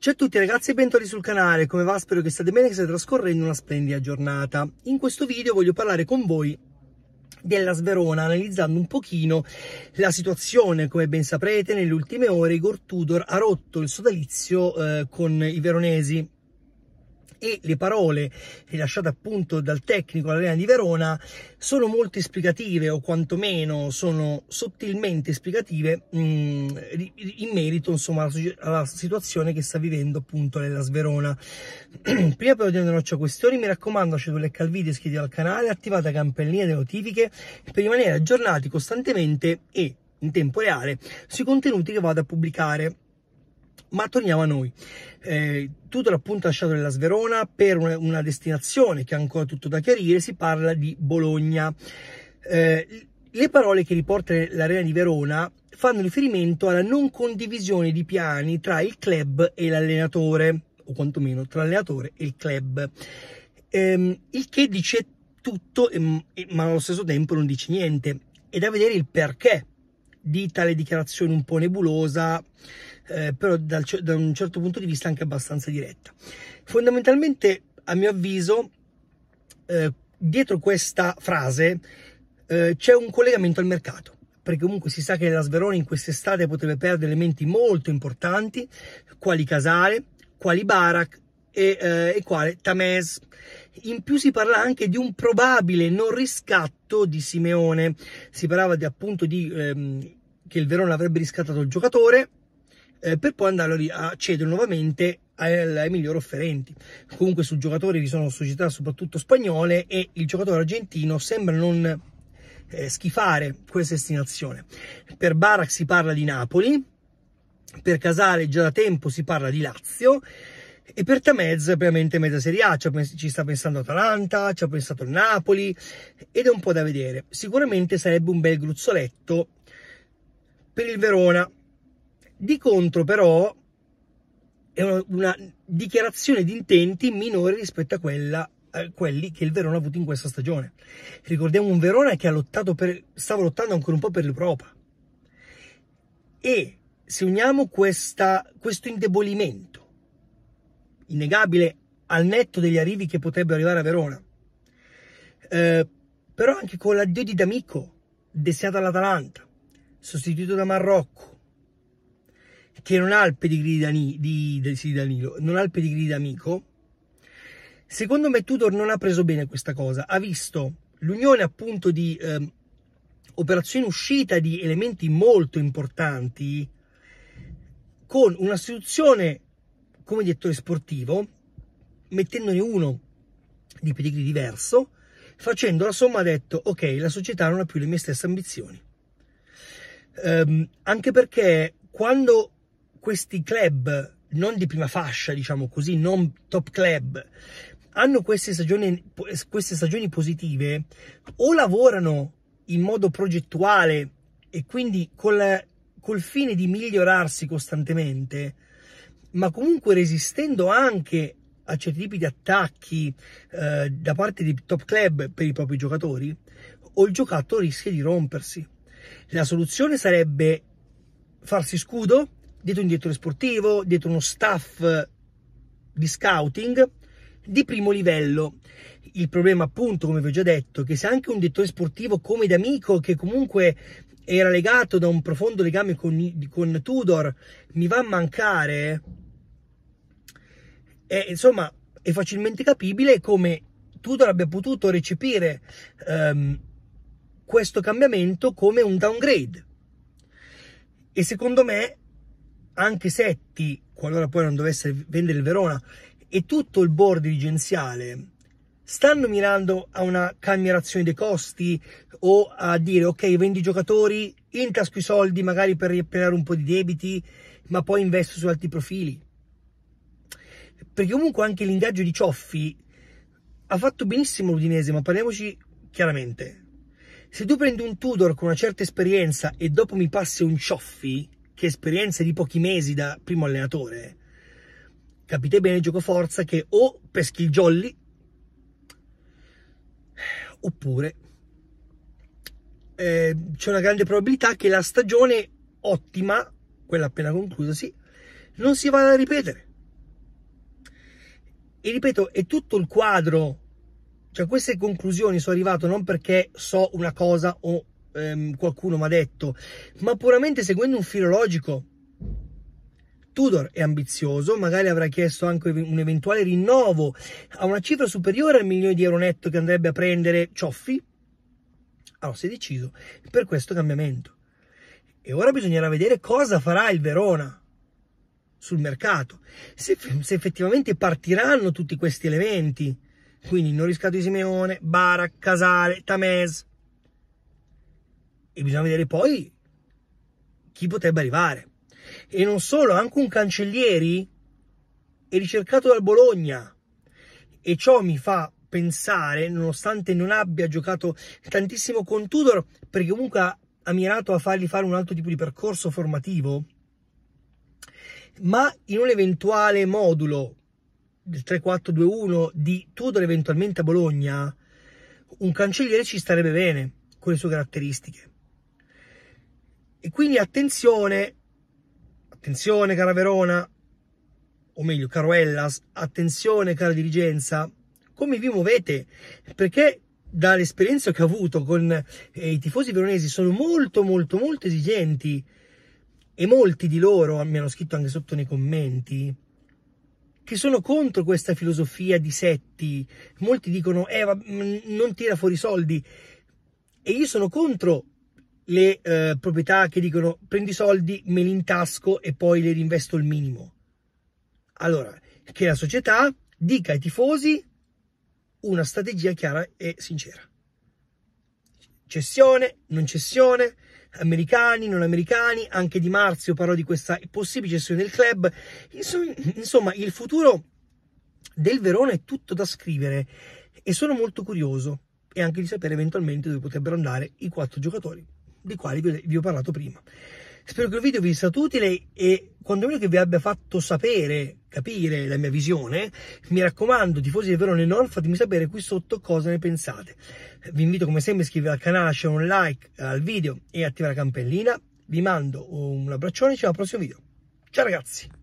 Ciao a tutti ragazzi e bentornati sul canale, come va? Spero che state bene che state trascorrendo una splendida giornata. In questo video voglio parlare con voi della Sverona, analizzando un pochino la situazione. Come ben saprete, nelle ultime ore Igor Tudor ha rotto il sodalizio eh, con i veronesi e le parole rilasciate appunto dal tecnico all'Arena di Verona sono molto esplicative o quantomeno sono sottilmente esplicative mh, mm, in merito insomma alla, situazione che sta vivendo appunto l'Elas Verona. Prima però di andare a questioni mi raccomando lasciate un like al video, iscrivetevi al canale, attivate la campanellina delle notifiche per rimanere aggiornati costantemente e in tempo reale sui contenuti che vado a pubblicare. Ma torniamo a noi. Eh, tutto dal lasciato nella Sverona per una, una, destinazione che è ancora tutto da chiarire, si parla di Bologna. Eh, le parole che riporta l'Arena di Verona fanno riferimento alla non condivisione di piani tra il club e l'allenatore, o quantomeno tra l'allenatore e il club, ehm, il che dice tutto, ma allo stesso tempo non dice niente. È da vedere il perché di tale dichiarazione un po' nebulosa eh, però dal, da un certo punto di vista anche abbastanza diretta. Fondamentalmente, a mio avviso, eh, dietro questa frase eh, c'è un collegamento al mercato perché comunque si sa che la Sverone in quest'estate potrebbe perdere elementi molto importanti, quali Casale, quali Barak e, eh, e quale Tamez. In più si parla anche di un probabile non riscatto di Simeone. Si parlava di, appunto di, ehm, che il Verona avrebbe riscattato il giocatore, eh, per poi andare a cedere nuovamente ai, migliori offerenti. Comunque sul giocatore vi sono società soprattutto spagnole e il giocatore argentino sembra non eh, schifare questa destinazione. Per Barak si parla di Napoli, per Casale già da tempo si parla di Lazio e per Tamez ovviamente mezza Serie A, ci sta pensando Atalanta, ci ha pensato il Napoli ed è un po' da vedere. Sicuramente sarebbe un bel gruzzoletto per il Verona di contro, però, è una, una dichiarazione di intenti minore rispetto a quella eh, quelli che il Verona ha avuto in questa stagione. Ricordiamo un Verona che ha lottato per, stava lottando ancora un po' per l'Europa. E se uniamo questa, questo indebolimento, innegabile al netto degli arrivi che potrebbero arrivare a Verona, eh, però anche con l'addio di D'Amico, destinato all'Atalanta, sostituito da Marrocco che non ha il pedigree di, di, di, Danilo, non ha il pedigree di amico, secondo me Tudor non ha preso bene questa cosa. Ha visto l'unione appunto di eh, operazione uscita di elementi molto importanti con una istituzione come direttore sportivo, mettendone uno di pedigree diverso, facendo la somma ha detto ok, la società non ha più le mie stesse ambizioni. Um, anche perché quando questi club non di prima fascia, diciamo così, non top club, hanno queste stagioni, queste stagioni positive, o lavorano in modo progettuale e quindi col, col fine di migliorarsi costantemente, ma comunque resistendo anche a certi tipi di attacchi eh, da parte di top club per i propri giocatori, o il giocatore rischia di rompersi. La soluzione sarebbe farsi scudo dietro un direttore sportivo, dietro uno staff eh, di scouting di primo livello. Il problema appunto, come vi ho già detto, che se anche un direttore sportivo come d'amico, che comunque era legato da un profondo legame con, con Tudor, mi va a mancare, è, eh, insomma è facilmente capibile come Tudor abbia potuto recepire um, questo cambiamento come un downgrade. E secondo me anche Setti, qualora poi non dovesse vendere il Verona, e tutto il board dirigenziale stanno mirando a una calmierazione dei costi o a dire ok vendi i giocatori, intasco i soldi magari per ripianare un po' di debiti, ma poi investo su altri profili. Perché comunque anche l'ingaggio di Cioffi ha fatto benissimo l'Udinese, ma parliamoci chiaramente. Se tu prendi un Tudor con una certa esperienza e dopo mi passi un Cioffi, che esperienze di pochi mesi da primo allenatore, capite bene gioco forza che o peschi il jolly oppure eh, c'è una grande probabilità che la stagione ottima, quella appena conclusa, sì, non si vada a ripetere. E ripeto, è tutto il quadro, cioè queste conclusioni sono arrivato non perché so una cosa o ehm, qualcuno mi ha detto, ma puramente seguendo un filo logico. Tudor è ambizioso, magari avrà chiesto anche un eventuale rinnovo a una cifra superiore al milione di euro netto che andrebbe a prendere Cioffi. Allora si è deciso per questo cambiamento. E ora bisognerà vedere cosa farà il Verona sul mercato, se, se effettivamente partiranno tutti questi elementi. Quindi non riscatto di Simeone, Barak, Casale, Tamez, e bisogna vedere poi chi potrebbe arrivare. E non solo, anche un Cancellieri è ricercato dal Bologna e ciò mi fa pensare, nonostante non abbia giocato tantissimo con Tudor, perché comunque ha mirato a fargli fare un altro tipo di percorso formativo, ma in un eventuale modulo del 3-4-2-1 di Tudor eventualmente a Bologna, un cancelliere ci starebbe bene con le sue caratteristiche. E quindi attenzione, attenzione cara Verona, o meglio caro Ellas, attenzione cara dirigenza, come vi muovete, perché dall'esperienza che ho avuto con eh, i tifosi veronesi sono molto molto molto esigenti e molti di loro mi hanno scritto anche sotto nei commenti che sono contro questa filosofia di setti. Molti dicono "Eh, mm, non tira fuori soldi". E io sono contro le eh, proprietà che dicono prendi i soldi, me li intasco e poi le rinvesto il minimo. Allora, che la società dica ai tifosi una strategia chiara e sincera. Cessione, non cessione, americani, non americani, anche Di Marzio parlo di questa possibile cessione del club. Insomma, il futuro del Verona è tutto da scrivere e sono molto curioso e anche di sapere eventualmente dove potrebbero andare i quattro giocatori di quali vi ho parlato prima. Spero che il video vi sia stato utile e quantomeno che vi abbia fatto sapere, capire la mia visione. Mi raccomando, tifosi del Verona e non, fatemi sapere qui sotto cosa ne pensate. Vi invito come sempre a iscrivervi al canale, lasciare un like al video e attivare la campanellina. Vi mando un abbraccione e ci vediamo al prossimo video. Ciao ragazzi!